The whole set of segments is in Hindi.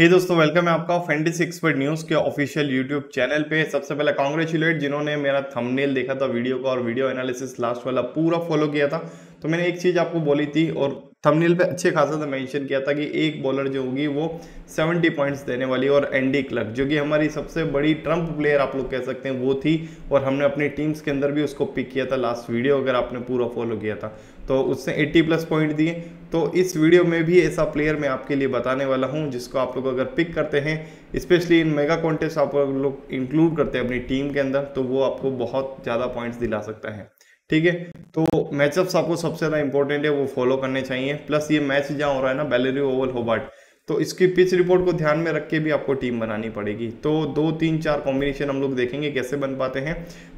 हे hey दोस्तों वेलकम है आपका फैंटेसी एक्सपर्ट न्यूज़ के ऑफिशियल यूट्यूब चैनल पे सबसे पहले कॉन्ग्रेचुलेट जिन्होंने मेरा थंबनेल देखा था वीडियो का और वीडियो एनालिसिस लास्ट वाला पूरा फॉलो किया था तो मैंने एक चीज़ आपको बोली थी और थंबनेल पे अच्छे खासा था तो मेंशन किया था कि एक बॉलर जो होगी वो सेवेंटी पॉइंट्स देने वाली और एंडी क्लर्क जो कि हमारी सबसे बड़ी ट्रम्प प्लेयर आप लोग कह सकते हैं वो थी और हमने अपनी टीम्स के अंदर भी उसको पिक किया था लास्ट वीडियो अगर आपने पूरा फॉलो किया था तो उसने 80 प्लस पॉइंट दिए तो इस वीडियो में भी ऐसा प्लेयर मैं आपके लिए बताने वाला हूं जिसको आप लोग अगर पिक करते हैं स्पेशली इन मेगा कॉन्टेस्ट आप लोग इंक्लूड करते हैं अपनी टीम के अंदर तो वो आपको बहुत ज़्यादा पॉइंट्स दिला सकता है ठीक है तो मैचअप्स आपको सबसे ज़्यादा इंपॉर्टेंट है वो फॉलो करने चाहिए प्लस ये मैच जहाँ हो रहा है ना बैलरी ओवल होबार्ट तो इसकी पिच रिपोर्ट को ध्यान में रख के भी आपको टीम बनानी पड़ेगी तो दो तीन चार कॉम्बिनेशन हम लोग देखेंगे कैसे बन पाते हैं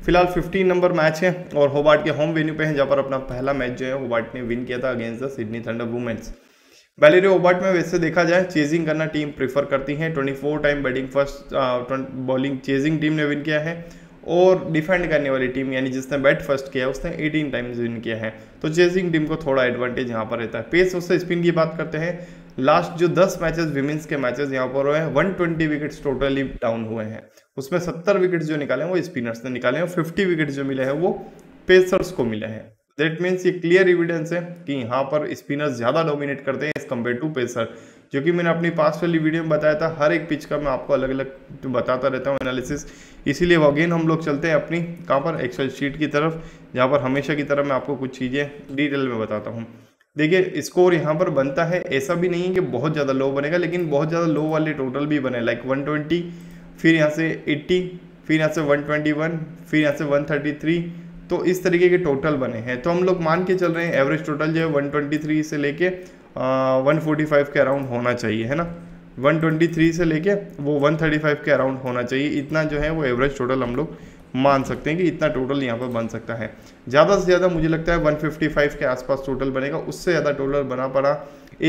फिलहाल 15 नंबर मैच है और होबार्ट के होम वेन्यू पे है जहाँ पर अपना पहला मैच जो है होबार्ट ने विन किया था against the Sydney Thunder women's वैलेरी होबार्ट में वैसे देखा जाए चेजिंग करना टीम प्रीफर करती है twenty time batting first bowling chasing team ने विन किया है और डिफेंड करने वाली टीम यानी जिसने बैट फर्स्ट किया उसने 18 टाइम्स विन किया है तो चेजिंग टीम को थोड़ा एडवांटेज यहाँ पर रहता है पेस उससे स्पिन की बात करते हैं लास्ट जो 10 मैचेस विमेंस के मैचेस यहाँ पर हुए हैं 120 विकेट्स टोटली डाउन हुए हैं उसमें 70 विकेट्स जो निकाले हैं वो स्पिनर्स ने निकाले हैं फिफ्टी विकेट्स जो मिले हैं वो पेसर्स को मिले हैं दैट मीन्स ये क्लियर एविडेंस है कि यहाँ पर स्पिनर्स ज़्यादा डोमिनेट करते हैं एज कम्पेयर टू पेसर जो कि मैंने अपनी पास वाली वीडियो में बताया था हर एक पिच का मैं आपको अलग अलग तो बताता रहता हूँ एनालिसिस इसीलिए अगेन हम लोग चलते हैं अपनी कहाँ पर एक्सेल शीट की तरफ जहाँ पर हमेशा की तरह मैं आपको कुछ चीज़ें डिटेल में बताता हूँ देखिए स्कोर यहाँ पर बनता है ऐसा भी नहीं है कि बहुत ज़्यादा लो बनेगा लेकिन बहुत ज़्यादा लो वाले टोटल भी बने लाइक 120 फिर यहाँ से 80 फिर यहाँ से 121 फिर यहाँ से 133 तो इस तरीके के टोटल बने हैं तो हम लोग मान के चल रहे हैं एवरेज टोटल जो है वन से लेके वन के अराउंड होना चाहिए है ना 123 से लेके वो 135 के अराउंड होना चाहिए इतना जो है वो एवरेज टोटल हम लोग मान सकते हैं कि इतना टोटल यहाँ पर बन सकता है ज़्यादा से ज़्यादा मुझे लगता है 155 के आसपास टोटल बनेगा उससे ज़्यादा टोटल बना पड़ा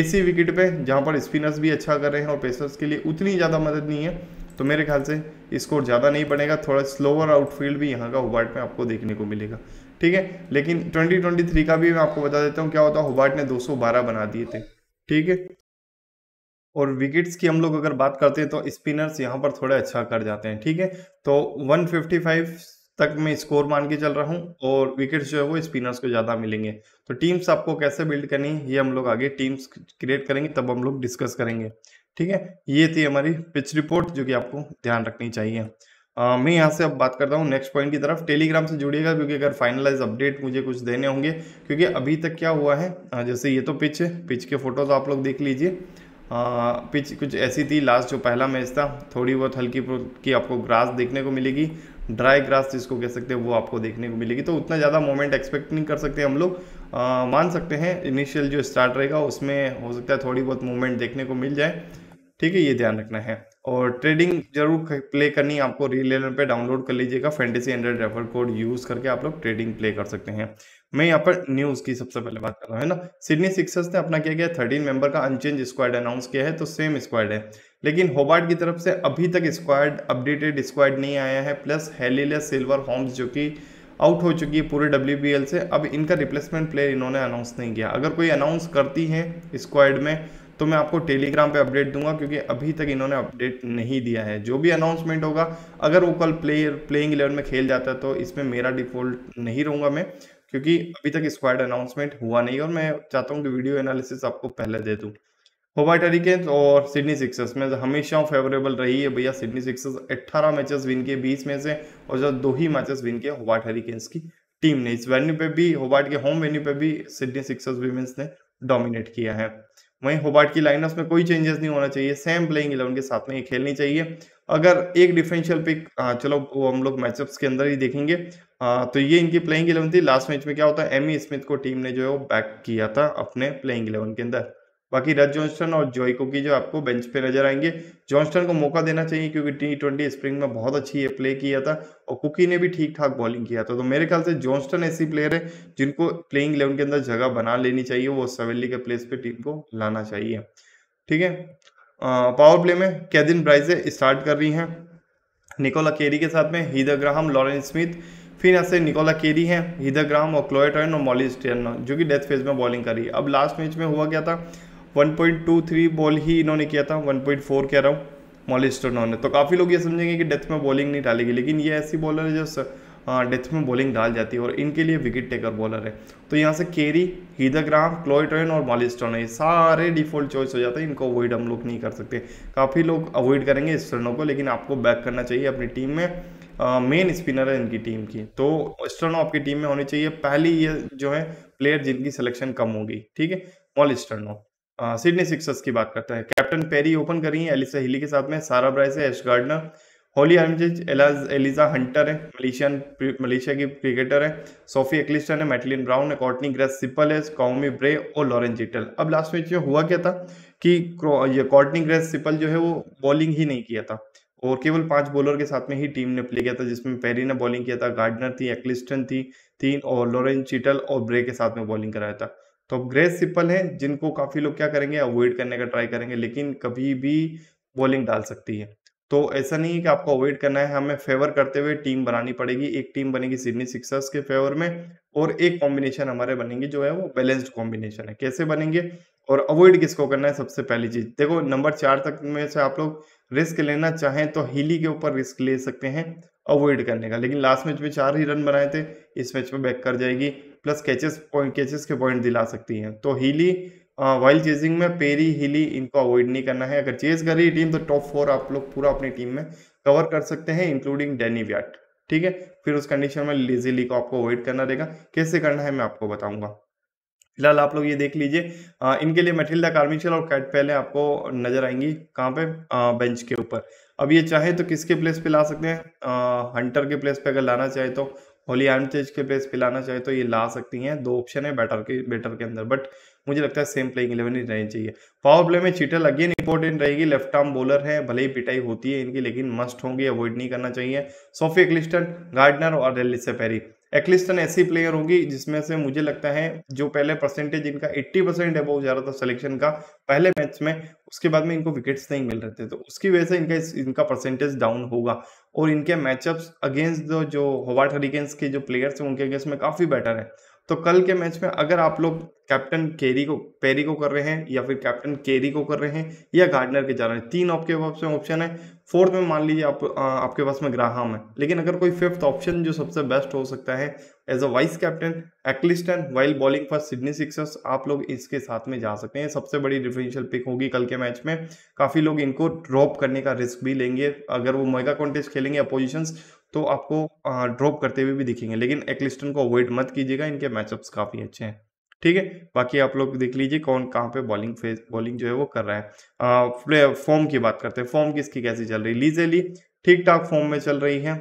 एसी विकेट पे जहाँ पर स्पिनर्स भी अच्छा कर रहे हैं और पेसर्स के लिए उतनी ज़्यादा मदद नहीं है तो मेरे ख्याल से स्कोर ज़्यादा नहीं बनेगा थोड़ा स्लोअर आउटफील्ड भी यहाँ का होबार्ट में आपको देखने को मिलेगा ठीक है लेकिन ट्वेंटी का भी मैं आपको बता देता हूँ क्या होता है होबार्ट ने दो बना दिए थे ठीक है और विकेट्स की हम लोग अगर बात करते हैं तो स्पिनर्स यहाँ पर थोड़ा अच्छा कर जाते हैं ठीक है तो 155 तक मैं स्कोर मान के चल रहा हूँ और विकेट्स जो है वो स्पिनर्स को ज़्यादा मिलेंगे तो टीम्स आपको कैसे बिल्ड करनी है ये हम लोग आगे टीम्स क्रिएट करेंगे तब हम लोग डिस्कस करेंगे ठीक है ये थी हमारी पिच रिपोर्ट जो कि आपको ध्यान रखनी चाहिए आ, मैं यहाँ से अब बात करता हूँ नेक्स्ट पॉइंट की तरफ टेलीग्राम से जुड़िएगा क्योंकि अगर फाइनलाइज अपडेट मुझे कुछ देने होंगे क्योंकि अभी तक क्या हुआ है जैसे ये तो पिच है पिच के फोटोज आप लोग देख लीजिए पिच कुछ ऐसी थी लास्ट जो पहला मैच था थोड़ी बहुत हल्की की आपको ग्रास देखने को मिलेगी ड्राई ग्रास जिसको कह सकते हैं वो आपको देखने को मिलेगी तो उतना ज़्यादा मोमेंट एक्सपेक्ट नहीं कर सकते हम लोग मान सकते हैं इनिशियल जो स्टार्ट रहेगा उसमें हो सकता है थोड़ी बहुत मोमेंट देखने को मिल जाए ठीक है ये ध्यान रखना है और ट्रेडिंग जरूर प्ले करनी आपको रियल पे डाउनलोड कर लीजिएगा fantasy android refer code use करके आप लोग ट्रेडिंग प्ले कर सकते हैं मैं यहाँ पर न्यूज की सबसे पहले बात कर रहा हूँ है ना सिडनी सिक्सर्स ने अपना क्या किया थर्टीन मेंबर का अनचेंज स्क्वाड अनाउंस किया है तो सेम स्क्वाड है लेकिन होबार्ट की तरफ से अभी तक स्क्वाड अपडेटेड स्क्वाड नहीं आया है प्लस हेलीलेस सिल्वर होम्स जो कि आउट हो चुकी है पूरे डब्ल्यू से अब इनका रिप्लेसमेंट प्लेयर इन्होंने अनाउंस नहीं किया अगर कोई अनाउंस करती है स्क्वाड में तो मैं आपको टेलीग्राम पे अपडेट दूंगा क्योंकि अभी तक इन्होंने अपडेट नहीं दिया है जो भी अनाउंसमेंट होगा अगर वो कल प्लेयर प्लेइंग इलेवन में खेल जाता है तो इसमें मेरा डिफॉल्ट नहीं रहूँगा मैं क्योंकि अभी तक स्क्वाड अनाउंसमेंट हुआ नहीं और मैं चाहता हूँ कि वीडियो एनालिसिस आपको पहले दे दूँ होबाइट हरिकेन्स और सिडनी सिक्सर्स में तो हमेशा फेवरेबल रही है भैया सिडनी सिक्सर्स 18 मैचेस विन किए 20 में से और जो दो ही मैचेस विन किए होबाइट हरिकेन्स की टीम ने इस वेन्यू पे भी होबाइट के होम वेन्यू पे भी सिडनी सिक्सर्स वीमेंस ने डोमिनेट किया है वहीं होबार्ट की लाइन में कोई चेंजेस नहीं होना चाहिए सेम प्लेइंग इलेवन के साथ में ये खेलनी चाहिए अगर एक डिफरेंशियल पिक चलो वो हम लोग मैचअप्स के अंदर ही देखेंगे तो ये इनकी प्लेइंग इलेवन थी लास्ट मैच में क्या होता है एमी स्मिथ को टीम ने जो है वो बैक किया था अपने प्लेइंग इलेवन के अंदर बाकी रज जॉन्स्टन और जॉइको की जो आपको बेंच पे नजर आएंगे जॉन्स्टन को मौका देना चाहिए क्योंकि टी ट्वेंटी स्प्रिंग में बहुत अच्छी ये प्ले किया था और कुकी ने भी ठीक ठाक बॉलिंग किया था तो मेरे ख्याल से जॉन्स्टन ऐसी प्लेयर है जिनको प्लेइंग इलेवन के अंदर जगह बना लेनी चाहिए वो सवेली के प्लेस पे टीम को लाना चाहिए ठीक है पावर प्ले में कैदिन ब्राइजे स्टार्ट कर रही हैं निकोला केरी के साथ में हीदर ग्राहम लॉरेंस स्मिथ फिर यहाँ से निकोला केरी है हिदर ग्राम और क्लोएटर्न और मॉलिस जो कि डेथ फेज में बॉलिंग करी है अब लास्ट मैच में हुआ क्या था 1.23 बॉल ही इन्होंने किया था 1.4 कह रहा हूँ मॉलिस्टर ने तो काफ़ी लोग ये समझेंगे कि डेथ में बॉलिंग नहीं डालेगी लेकिन ये ऐसी बॉलर है जो डेथ में बॉलिंग डाल जाती है और इनके लिए विकेट टेकर बॉलर है तो यहाँ से केरी हीदाग्राम क्लोइट्रेन और मॉलिस्टर्न ये सारे डिफॉल्ट चॉइस हो जाते हैं इनको अवॉइड हम लोग नहीं कर सकते काफ़ी लोग अवॉइड करेंगे इस को लेकिन आपको बैक करना चाहिए अपनी टीम में मेन स्पिनर है इनकी टीम की तो स्टर्न ऑफ की टीम में होनी चाहिए पहली ये जो है प्लेयर जिनकी सिलेक्शन कम होगी ठीक है Molly Strano of Sydney Sixers की बात करते हैं कैप्टन पेरी ओपन कर रही है एलिसा हिली के साथ में सारा ब्राइस है Ash Gardner Holly Armitage Eliza Hunter है मलेशियन मलेशिया की क्रिकेटर है सोफी एक्लिस्टन है मैटलिन ब्राउन है कॉटनी ग्रेस सिपल है कॉमी ब्रे और लॉरेंस जिटल अब लास्ट मैच में हुआ क्या था कि ये कॉटनी ग्रेस सिपल जो है वो बॉलिंग ही नहीं किया था और केवल पांच बॉलर के साथ में ही टीम ने प्ले किया था जिसमें पेरी ने बॉलिंग किया था गार्डनर थी एक्लिस्टन थी तीन और लॉरेंस चिटल और ब्रे के साथ में बॉलिंग कराया था तो अब ग्रेस सिपल है जिनको काफी लोग क्या करेंगे अवॉइड करने का ट्राई करेंगे लेकिन कभी भी बॉलिंग डाल सकती है तो ऐसा नहीं है कि आपको अवॉइड करना है हमें फेवर करते हुए टीम बनानी पड़ेगी एक टीम बनेगी सिडनी सिक्सर्स के फेवर में और एक कॉम्बिनेशन हमारे बनेंगे जो है वो बैलेंस्ड कॉम्बिनेशन है कैसे बनेंगे और अवॉइड किसको करना है सबसे पहली चीज देखो नंबर चार तक में से आप लोग रिस्क लेना चाहें तो हिली के ऊपर रिस्क ले सकते हैं अवॉइड करने का लेकिन लास्ट मैच में चार ही रन बनाए थे इस मैच में बैक कर जाएगी प्लस कैचेस पॉइंट कैचेस के पॉइंट दिला सकती हैं तो हिली वाइल्ड चेजिंग में पेरी हिली इनको अवॉइड नहीं करना है अगर चेज कर रही टीम तो टॉप फोर आप लोग पूरा अपनी टीम में कवर कर सकते हैं इंक्लूडिंग डेनी व्याट ठीक है फिर उस कंडीशन में लेजीली को आपको अवॉइड करना रहेगा कैसे करना है मैं आपको बताऊंगा फिलहाल आप लोग ये देख लीजिए इनके लिए मेथिल्डा कार्मिशल और कैट पहले आपको नजर आएंगी कहाँ पे आ, बेंच के ऊपर अब ये चाहे तो किसके प्लेस पे ला सकते हैं हंटर के प्लेस पे अगर लाना चाहे तो होली चेज के प्लेस पे लाना चाहे तो ये ला सकती हैं दो ऑप्शन है बैटर के बैटर के अंदर बट मुझे लगता है सेम प्लेइंग इलेवन ही रहनी चाहिए पावर प्ले में चीटर अगेन इंपॉर्टेंट रहेगी लेफ्ट आर्म बॉलर है भले ही पिटाई होती है इनकी लेकिन मस्ट होंगी अवॉइड नहीं करना चाहिए सोफी क्लिस्टन गार्डनर और रेलिस से पेरी एटलीस्ट एन ऐसी प्लेयर होगी जिसमें से मुझे लगता है जो पहले परसेंटेज इनका 80 परसेंट है बहुत ज़्यादा था सिलेक्शन का पहले मैच में उसके बाद में इनको विकेट्स नहीं मिल रहे थे तो उसकी वजह से इनका इनका परसेंटेज डाउन होगा और इनके मैचअप्स अगेंस्ट जो होवाट हरिकेन्स के जो प्लेयर्स हैं उनके अगेंस्ट में काफ़ी बेटर है तो कल के मैच में अगर आप लोग कैप्टन केरी को पेरी को कर रहे हैं या फिर कैप्टन केरी को कर रहे हैं या गार्डनर के जा रहे हैं तीन आपके ऑप्शन है फोर्थ में मान लीजिए आप आ, आपके पास में ग्राहम है लेकिन अगर कोई फिफ्थ ऑप्शन जो सबसे बेस्ट हो सकता है as a vice captain Ecclestone while bowling for Sydney Sixers आप लोग इसके साथ में जा सकते हैं सबसे बड़ी डिफरेंशियल पिक होगी कल के मैच में काफ़ी लोग इनको ड्रॉप करने का रिस्क भी लेंगे अगर वो मेगा कॉन्टेस्ट खेलेंगे अपोजिशंस तो आपको ड्रॉप करते हुए भी दिखेंगे लेकिन एक्लिस्टन को अवॉइड मत कीजिएगा इनके मैचअप्स काफ़ी अच्छे हैं ठीक है बाकी आप लोग देख लीजिए कौन कहाँ पे बॉलिंग फेज बॉलिंग जो है वो कर रहा है फॉर्म की बात करते हैं फॉर्म किसकी कैसी चल रही है लीजेली ठीक ठाक फॉर्म में चल रही है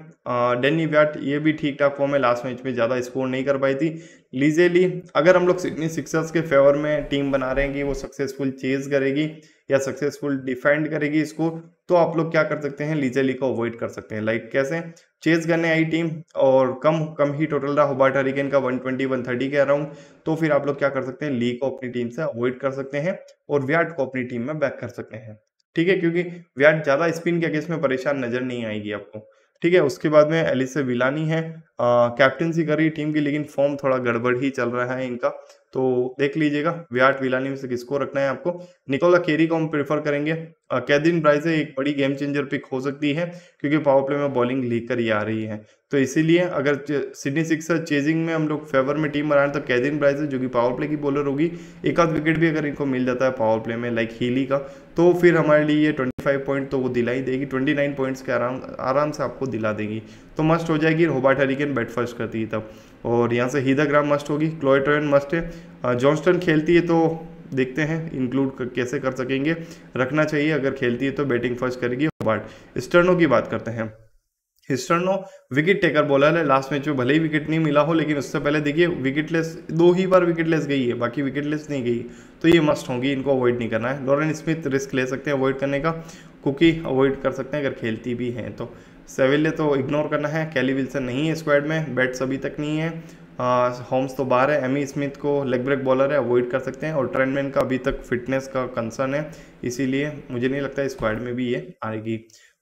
डेनी व्याट ये भी ठीक ठाक फॉर्म है लास्ट मैच में ज़्यादा स्कोर नहीं कर पाई थी लीजेली अगर हम लोग सिडनी सिक्सर्स के फेवर में टीम बना रहे हैं कि वो सक्सेसफुल चेज करेगी या सक्सेसफुल डिफेंड करेगी इसको तो आप लोग क्या कर सकते हैं लीजेली को अवॉइड कर सकते हैं लाइक कैसे चेज करने आई टीम और कम कम ही टोटल रहा होबार्ट हरिकेन का 120 130 के अराउंड तो फिर आप लोग क्या कर सकते हैं ली को अपनी टीम से अवॉइड कर सकते हैं और व्याट को अपनी टीम में बैक कर सकते हैं ठीक है क्योंकि व्याट ज़्यादा स्पिन के केस में परेशान नजर नहीं आएगी आपको ठीक है उसके बाद में एलिसे विलानी है कैप्टनसी करी टीम की लेकिन फॉर्म थोड़ा गड़बड़ ही चल रहा है इनका तो देख लीजिएगा विराट विलानी में से किसको रखना है आपको निकोला केरी को हम प्रेफर करेंगे कैदिन ब्राइजे एक बड़ी गेम चेंजर पिक हो सकती है क्योंकि पावर प्ले में बॉलिंग लेकर ही आ रही है तो इसीलिए अगर सिडनी सिक्सर चेजिंग में हम लोग फेवर में टीम बनाए तो कैदिन ब्राइजे जो कि पावर प्ले की बॉलर होगी एक आध विकेट भी अगर इनको मिल जाता है पावर प्ले में लाइक हीली का तो फिर हमारे लिए ट्वेंटी फाइव पॉइंट तो वो दिला ही देगी ट्वेंटी नाइन पॉइंट्स के आराम आराम से आपको दिला देगी तो मस्ट हो जाएगी होबार्ट हरिकेन बैट फर्स्ट करती है तब और यहाँ से हीदा ग्राम मस्ट होगी क्लोएट्रन मस्ट है जॉन्स्टन खेलती है तो देखते हैं इंक्लूड कैसे कर सकेंगे रखना चाहिए अगर खेलती है तो बैटिंग फर्स्ट करेगी होबार्ट स्टर्नो की बात करते हैं हिस्टर्नो विकेट टेकर बॉलर है लास्ट मैच में भले ही विकेट नहीं मिला हो लेकिन उससे पहले देखिए विकेटलेस दो ही बार विकेटलेस गई है बाकी विकेटलेस नहीं गई तो ये मस्ट होंगी इनको अवॉइड नहीं करना है लॉरेन स्मिथ रिस्क ले सकते हैं अवॉइड करने का कुकी अवॉइड कर सकते हैं अगर खेलती भी हैं तो सेविले तो इग्नोर करना है कैली विल्सन नहीं है स्क्वाड में बैट्स अभी तक नहीं है होम्स तो बाहर है एमी स्मिथ को लेग ब्रेक बॉलर है अवॉइड कर सकते हैं और ट्रेंडमैन का अभी तक फिटनेस का कंसर्न है इसीलिए मुझे नहीं लगता स्क्वाड में भी ये आएगी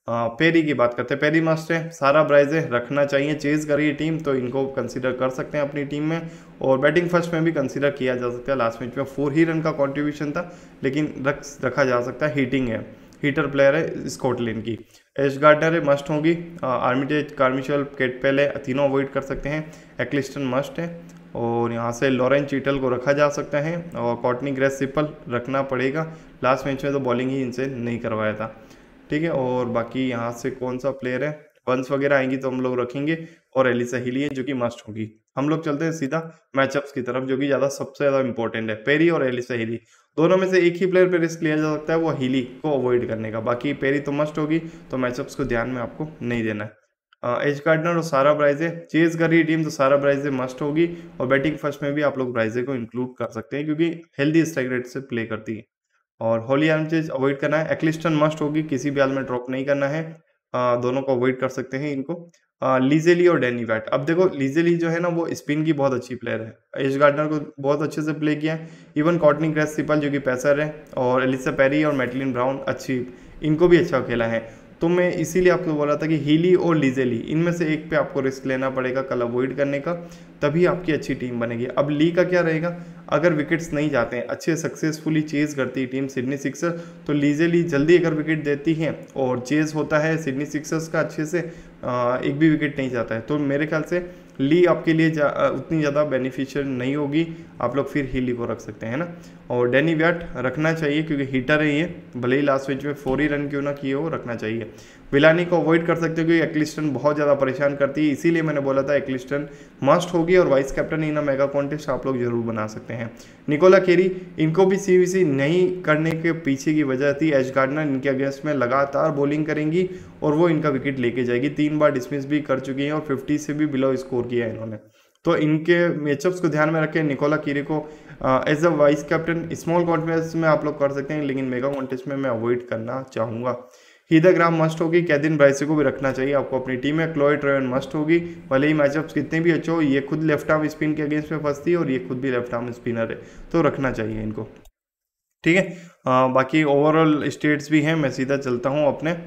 पेरी की बात करते हैं पेरी मास्टर सारा ब्राइजे रखना चाहिए चेज करिए टीम तो इनको कंसीडर कर सकते हैं अपनी टीम में और बैटिंग फर्स्ट में भी कंसीडर किया जा सकता है लास्ट मैच में फोर ही रन का कॉन्ट्रीब्यूशन था लेकिन रख रखा जा सकता है हीटिंग है हीटर प्लेयर है स्कॉटलैंड की एश गार्डनर मस्ट होगी आर्मिटेज कार्मिशल केट है तीनों अवॉइड कर सकते हैं एक्लिस्टन मस्ट है और यहाँ से लॉरेंस चीटल को रखा जा सकता है और कॉटनी ग्रेस सिपल रखना पड़ेगा लास्ट मैच में तो बॉलिंग ही इनसे नहीं करवाया था ठीक है और बाकी यहाँ से कौन सा प्लेयर है बंस वगैरह आएंगी तो हम लोग रखेंगे और एली सहेली है जो कि मस्ट होगी हम लोग चलते हैं सीधा मैचअप्स की तरफ जो कि ज़्यादा सबसे ज़्यादा इंपॉर्टेंट है पेरी और एली सहेली दोनों में से एक ही प्लेयर पे रिस्क लिया जा सकता है वो हीली को अवॉइड करने का बाकी पेरी तो मस्ट होगी तो मैचअप्स को ध्यान में आपको नहीं देना है एज गार्डनर और सारा प्राइजे चेज कर रही टीम तो सारा प्राइजे मस्ट होगी और बैटिंग फर्स्ट में भी आप लोग प्राइजे को इंक्लूड कर सकते हैं क्योंकि हेल्दी स्ट्राइक रेट से प्ले करती है और होली आर्म चेज अवॉइड करना है एक्लिस्टन मस्ट होगी किसी भी हाल में ड्रॉप नहीं करना है आ, दोनों को अवॉइड कर सकते हैं इनको लीजेली हाँ, और डेनी वैट अब देखो लीजेली जो है ना वो स्पिन की बहुत अच्छी प्लेयर है एश गार्डनर को बहुत अच्छे से प्ले किया है इवन कॉटनी क्रेस सिपल जो कि पैसर है और एलिसा पेरी और मेटलिन ब्राउन अच्छी इनको भी अच्छा खेला है तो मैं इसीलिए आपको बोला था कि हीली और लीजेली इनमें से एक पे आपको रिस्क लेना पड़ेगा कल अवॉइड करने का तभी आपकी अच्छी टीम बनेगी अब ली का क्या रहेगा अगर विकेट्स नहीं जाते हैं अच्छे सक्सेसफुली चेज करती है टीम सिडनी सिक्सर्स तो लीजेली जल्दी अगर विकेट देती हैं और चेज होता है सिडनी सिक्सर्स का अच्छे से एक भी विकेट नहीं जाता है तो मेरे ख्याल से ली आपके लिए जा, उतनी ज़्यादा बेनिफिशियल नहीं होगी आप लोग फिर ही ली को रख सकते हैं ना और डैनी व्याट रखना चाहिए क्योंकि हीटर है ये भले ही लास्ट मैच में फोर ही रन क्यों ना किए हो रखना चाहिए विलानी को अवॉइड कर सकते हो क्योंकि एक्लिस्टन बहुत ज़्यादा परेशान करती है इसीलिए मैंने बोला था एक्लिस्टन मस्ट होगी और vice captain in mega contest आप लोग जरूर बना सकते हैं निकोला केरी इनको भी सी नहीं करने के पीछे की वजह थी एच गार्डनर इनके अगेंस्ट में लगातार बॉलिंग करेंगी और वो इनका विकेट लेके जाएगी तीन बार डिसमिस भी कर चुकी हैं और फिफ्टी से भी बिलो स्कोर किया है इन्होंने तो इनके मैचअप्स को ध्यान में रखें निकोला कीरी को as a vice captain small contest में आप लोग कर सकते हैं लेकिन मेगा कॉन्टेस्ट में मैं अवॉइड करना चाहूँगा हीदा ग्राम मस्ट होगी कैदिन ब्राइसे को भी रखना चाहिए आपको अपनी टीम में क्लोई ट्रेवन मस्ट होगी भले ही मैचअप्स कितने भी अच्छे हो ये खुद लेफ्ट आर्म स्पिन के अगेंस्ट में फंसती है और ये खुद भी लेफ्ट आर्म स्पिनर है तो रखना चाहिए इनको ठीक है uh, बाकी ओवरऑल स्टेट्स भी हैं मैं सीधा चलता हूँ अपने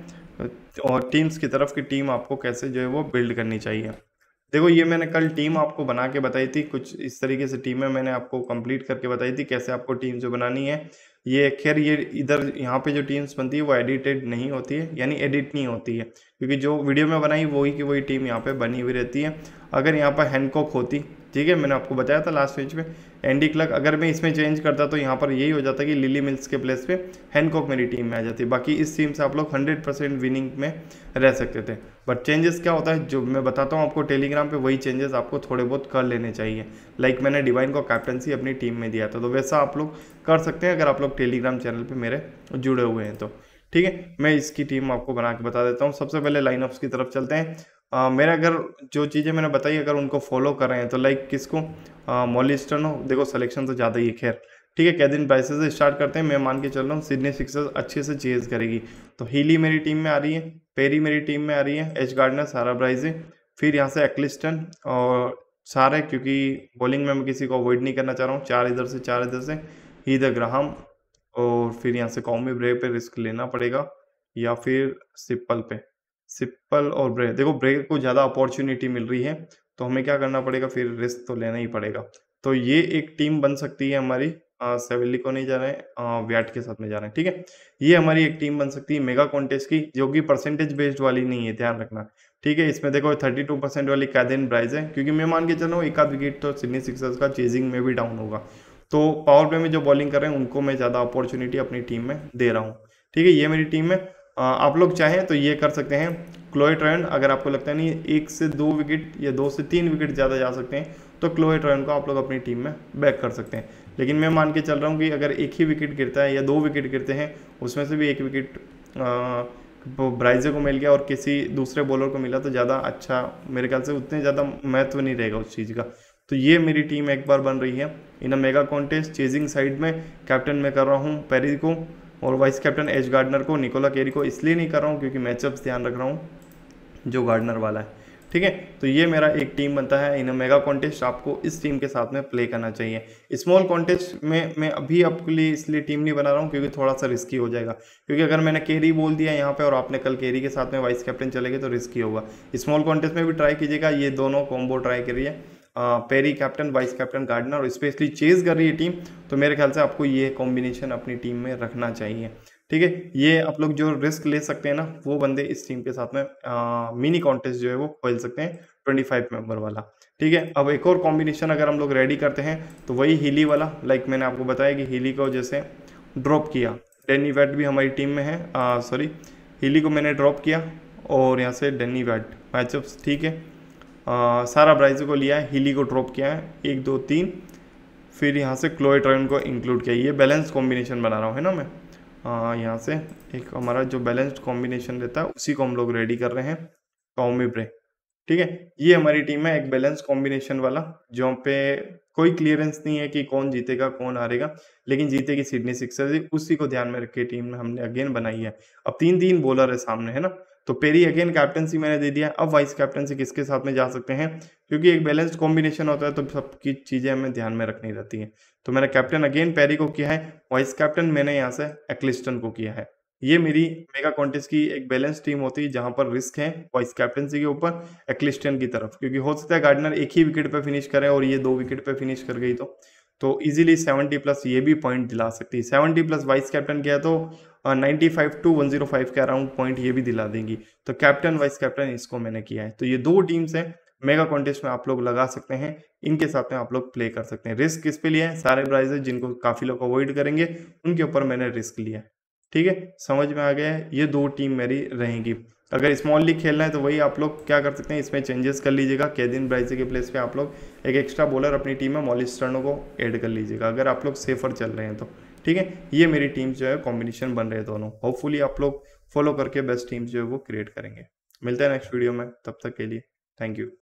और टीम्स की तरफ की टीम आपको कैसे जो है वो बिल्ड करनी चाहिए देखो ये मैंने कल टीम आपको बना के बताई थी कुछ इस तरीके से टीमें मैंने आपको कंप्लीट करके बताई थी कैसे आपको टीम जो बनानी है ये खैर ये इधर यहाँ पे जो टीम्स बनती है वो एडिटेड नहीं होती है यानी एडिट नहीं होती है क्योंकि जो वीडियो में बनाई वही की वही टीम यहाँ पे बनी हुई रहती है अगर यहाँ पर हैंडकॉक होती ठीक है मैंने आपको बताया था लास्ट पेज पे एंडी क्लक अगर मैं इसमें चेंज करता तो यहाँ पर यही हो जाता कि लिली मिल्स के प्लेस पे हैंडकॉक मेरी टीम में आ जाती बाकी इस टीम से आप लोग हंड्रेड परसेंट विनिंग में रह सकते थे बट चेंजेस क्या होता है जो मैं बताता हूँ आपको टेलीग्राम पे वही चेंजेस आपको थोड़े बहुत कर लेने चाहिए लाइक मैंने डिवाइन को कैप्टनसी अपनी टीम में दिया था तो वैसा आप लोग कर सकते हैं अगर आप लोग टेलीग्राम चैनल पर मेरे जुड़े हुए हैं तो ठीक है मैं इसकी टीम आपको बना के बता देता हूँ सबसे पहले लाइनअप्स की तरफ चलते हैं आ, मेरा अगर जो चीज़ें मैंने बताई अगर उनको फॉलो कर रहे हैं तो लाइक किसको मॉलिस्टन हो देखो सिलेक्शन तो ज़्यादा ही खैर ठीक है कैदिन प्राइसेस से स्टार्ट करते हैं मैं मान के चल रहा हूँ सिडनी सिक्सर्स अच्छे से चेज करेगी तो हीली मेरी टीम में आ रही है पेरी मेरी टीम में आ रही है एच गार्डनर सारा ब्राइजे फिर यहाँ से एक्लिस्टन और सारे क्योंकि बॉलिंग में मैं किसी को अवॉइड नहीं करना चाह रहा हूँ चार इधर से चार इधर से ही द ग्राहम और फिर यहाँ से कॉमी ब्रेक पे रिस्क लेना पड़ेगा या फिर सिप्पल पे सिंपल और ब्रेक देखो ब्रेक को ज़्यादा अपॉर्चुनिटी मिल रही है तो हमें क्या करना पड़ेगा फिर रिस्क तो लेना ही पड़ेगा तो ये एक टीम बन सकती है हमारी सेवेली को नहीं जा रहे हैं व्याट के साथ में जा रहे हैं ठीक है ये हमारी एक टीम बन सकती है मेगा कॉन्टेस्ट की जो कि परसेंटेज बेस्ड वाली नहीं है ध्यान रखना ठीक है इसमें देखो 32 परसेंट वाली कैदेन प्राइज है क्योंकि मैं मान के चल रहा हूँ एक आध विकेट तो सिडनी सिक्सर्स का चेजिंग में भी डाउन होगा तो पावर प्ले में जो बॉलिंग कर रहे हैं उनको मैं ज़्यादा अपॉर्चुनिटी अपनी टीम में दे रहा हूँ ठीक है ये मेरी टीम है आप लोग चाहें तो ये कर सकते हैं क्लोए ट्रेंड अगर आपको लगता है नहीं एक से दो विकेट या दो से तीन विकेट ज़्यादा जा सकते हैं तो क्लोए ट्रेंड को आप लोग अपनी टीम में बैक कर सकते हैं लेकिन मैं मान के चल रहा हूँ कि अगर एक ही विकेट गिरता है या दो विकेट गिरते हैं उसमें से भी एक विकेट ब्राइजे को मिल गया और किसी दूसरे बॉलर को मिला तो ज़्यादा अच्छा मेरे ख्याल से उतने ज़्यादा महत्व नहीं रहेगा उस चीज़ का तो ये मेरी टीम एक बार बन रही है in a mega contest chasing side में कैप्टन मैं कर रहा हूँ पैरिस को और वाइस कैप्टन एज गार्डनर को निकोला केरी को इसलिए नहीं कर रहा हूँ क्योंकि मैचअप्स ध्यान रख रहा हूँ जो गार्डनर वाला है ठीक है तो ये मेरा एक टीम बनता है इन मेगा कॉन्टेस्ट आपको इस टीम के साथ में प्ले करना चाहिए स्मॉल कॉन्टेस्ट में मैं अभी आपके लिए इसलिए टीम नहीं बना रहा हूँ क्योंकि थोड़ा सा रिस्की हो जाएगा क्योंकि अगर मैंने केरी बोल दिया यहाँ पे और आपने कल केरी के साथ में वाइस कैप्टन चले गए तो रिस्की होगा स्मॉल कॉन्टेस्ट में भी ट्राई कीजिएगा ये दोनों कॉम्बो ट्राई करिए Perry captain vice captain Gardner और स्पेशली चेज कर रही है टीम तो मेरे ख्याल से आपको ये कॉम्बिनेशन अपनी टीम में रखना चाहिए ठीक है ये आप लोग जो रिस्क ले सकते हैं ना वो बंदे इस टीम के साथ में आ, मिनी कॉन्टेस्ट जो है वो खेल सकते हैं ट्वेंटी फाइव मेंबर वाला ठीक है अब एक और कॉम्बिनेशन अगर हम लोग रेडी करते हैं तो वही हीली वाला लाइक मैंने आपको बताया कि हीली को जैसे ड्रॉप किया डेनी वैट भी हमारी टीम में है सॉरी हीली को मैंने ड्रॉप किया और यहाँ से डेनी वैट मैचअप्स ठीक है सारा ब्राइजो को लिया है हिली को ड्रॉप किया है एक दो तीन फिर यहाँ से क्लोएट्रॉन को इंक्लूड किया ये बैलेंस कॉम्बिनेशन बना रहा हूँ है ना मैं यहाँ से एक हमारा जो बैलेंस्ड कॉम्बिनेशन रहता है उसी को हम लोग रेडी कर रहे हैं टॉमी ब्रे ठीक है ये हमारी टीम है एक बैलेंस कॉम्बिनेशन वाला जो पे कोई क्लियरेंस नहीं है कि कौन जीतेगा कौन हारेगा लेकिन जीतेगी सिडनी सिक्सर उसी को ध्यान में रखे टीम हमने अगेन बनाई है अब तीन तीन बॉलर है सामने है ना तो पेरी अगेन कैप्टनसी मैंने दे दिया अब वाइस कैप्टनसी किसके साथ में जा सकते हैं क्योंकि एक बैलेंस्ड कॉम्बिनेशन होता है तो सबकी चीज़ें हमें ध्यान में रखनी रहती हैं तो मैंने कैप्टन अगेन पेरी को किया है वाइस कैप्टन मैंने यहाँ से एक्लिस्टन को किया है ये मेरी मेगा कॉन्टेस्ट की एक बैलेंस टीम होती है जहां पर रिस्क है वाइस कैप्टनसी के ऊपर एक्लिस्टन की तरफ क्योंकि हो सकता है गार्डनर एक ही विकेट पर फिनिश करे और ये दो विकेट पर फिनिश कर गई तो तो इजीली 70 प्लस ये भी पॉइंट दिला सकती है 70 प्लस वाइस कैप्टन किया तो ninety five two one zero five के अराउंड पॉइंट ये भी दिला देंगी तो कैप्टन वाइस कैप्टन इसको मैंने किया है तो ये दो टीम्स हैं मेगा कॉन्टेस्ट में आप लोग लगा सकते हैं इनके साथ में आप लोग प्ले कर सकते हैं रिस्क किस पे लिए हैं सारे प्राइजेस जिनको काफ़ी लोग अवॉइड करेंगे उनके ऊपर मैंने रिस्क लिया ठीक है समझ में आ गया है ये दो टीम मेरी रहेंगी अगर स्मॉल लीग खेलना है तो वही आप लोग क्या कर सकते हैं इसमें चेंजेस कर लीजिएगा कैदिन ब्राइसी के प्लेस पे आप लोग एक एक्स्ट्रा बॉलर अपनी टीम में मॉलिस्टर्नो को ऐड कर लीजिएगा अगर आप लोग सेफर चल रहे हैं तो ठीक है ये मेरी टीम जो है कॉम्बिनेशन बन रहे हैं दोनों होपफुली आप लोग फॉलो करके बेस्ट टीम जो है वो क्रिएट करेंगे मिलते हैं नेक्स्ट वीडियो में तब तक के लिए थैंक यू